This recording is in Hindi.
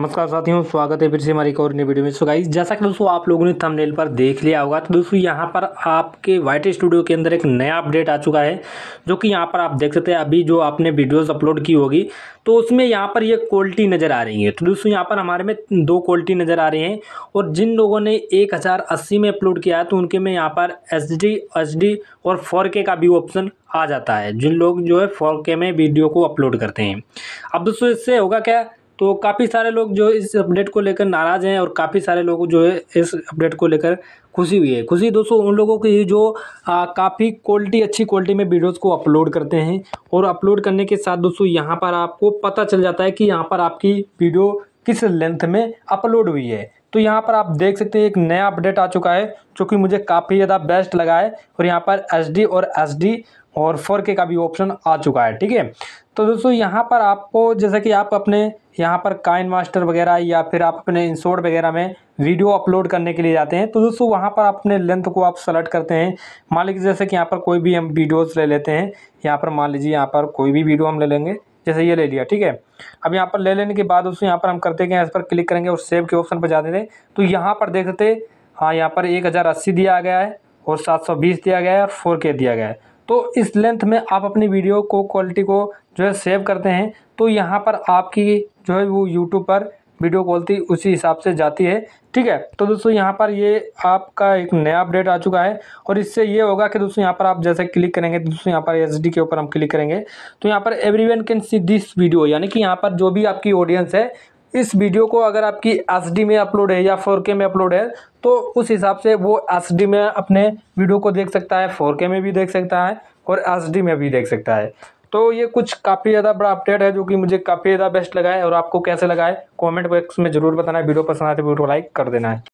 नमस्कार साथियों स्वागत है फिर से हमारी एक और नई वीडियो में सो जैसा कि दोस्तों आप लोगों ने थंबनेल पर देख लिया होगा तो दोस्तों यहाँ पर आपके वाइट स्टूडियो के अंदर एक नया अपडेट आ चुका है जो कि यहाँ पर आप देख सकते हैं अभी जो आपने वीडियोस अपलोड की होगी तो उसमें यहाँ पर ये क्वालिटी नज़र आ रही है तो दोस्तों यहाँ पर हमारे में दो क्वालिटी नज़र आ रही हैं और जिन लोगों ने एक में अपलोड किया है तो उनके में यहाँ पर एच डी और फोर का भी ऑप्शन आ जाता है जिन लोग जो है फोर में वीडियो को अपलोड करते हैं अब दोस्तों इससे होगा क्या तो काफ़ी सारे लोग जो इस अपडेट को लेकर नाराज़ हैं और काफ़ी सारे लोग जो है इस अपडेट को लेकर खुशी हुई है खुशी दोस्तों उन लोगों की जो काफ़ी क्वालिटी अच्छी क्वालिटी में वीडियोस को अपलोड करते हैं और अपलोड करने के साथ दोस्तों यहाँ पर आपको पता चल जाता है कि यहाँ पर आपकी वीडियो किस लेंथ में अपलोड हुई है तो यहाँ पर आप देख सकते हैं एक नया अपडेट आ चुका है जो कि मुझे काफ़ी ज़्यादा बेस्ट लगा है और यहाँ पर एच और एस और फोर का भी ऑप्शन आ चुका है ठीक है तो दोस्तों यहाँ पर आपको जैसा कि आप अपने यहाँ पर काइन मास्टर वगैरह या फिर आप अपने इंसोड वगैरह में वीडियो अपलोड करने के लिए जाते हैं तो दोस्तों वहाँ पर अपने लेंथ को आप सेलेक्ट करते हैं मान लीजिए जैसे कि यहाँ पर कोई भी हम वीडियोज़ ले लेते हैं यहाँ पर मान लीजिए यहाँ पर कोई भी वीडियो हम ले लेंगे जैसे ये ले लिया ठीक है अब यहाँ पर ले लेने के बाद उसको यहाँ पर हम करते हैं इस पर क्लिक करेंगे और सेव के ऑप्शन पर जा देते तो यहाँ पर देख सकते हाँ यहाँ पर एक हज़ार अस्सी दिया गया है और सात सौ बीस दिया गया है और फोर के दिया गया है तो इस लेंथ में आप अपनी वीडियो को क्वालिटी को जो है सेव करते हैं तो यहाँ पर आपकी जो है वो यूट्यूब पर वीडियो कॉल थी उसी हिसाब से जाती है ठीक है तो दोस्तों यहाँ पर ये आपका एक नया अपडेट आ चुका है और इससे ये होगा कि दोस्तों यहाँ पर आप जैसे क्लिक करेंगे तो दोस्तों यहाँ पर एस के ऊपर हम क्लिक करेंगे तो यहाँ पर everyone can see this video यानी कि यहाँ पर जो भी आपकी ऑडियंस है इस वीडियो को अगर आपकी एस में अपलोड है या फोर में अपलोड है तो उस हिसाब से वो एस में अपने वीडियो को देख सकता है फोर में भी देख सकता है और एस में भी देख सकता है तो ये कुछ काफ़ी ज़्यादा बड़ा अपडेट है जो कि मुझे काफ़ी ज़्यादा बेस्ट लगा है और आपको कैसे लगा है कमेंट बॉक्स में ज़रूर बताना है वीडियो पसंद आए तो वीडियो को लाइक कर देना है